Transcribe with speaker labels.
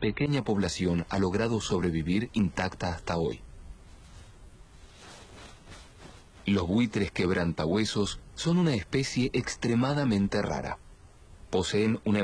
Speaker 1: pequeña población ha logrado sobrevivir intacta hasta hoy. Los buitres quebrantahuesos son una especie extremadamente rara. Poseen una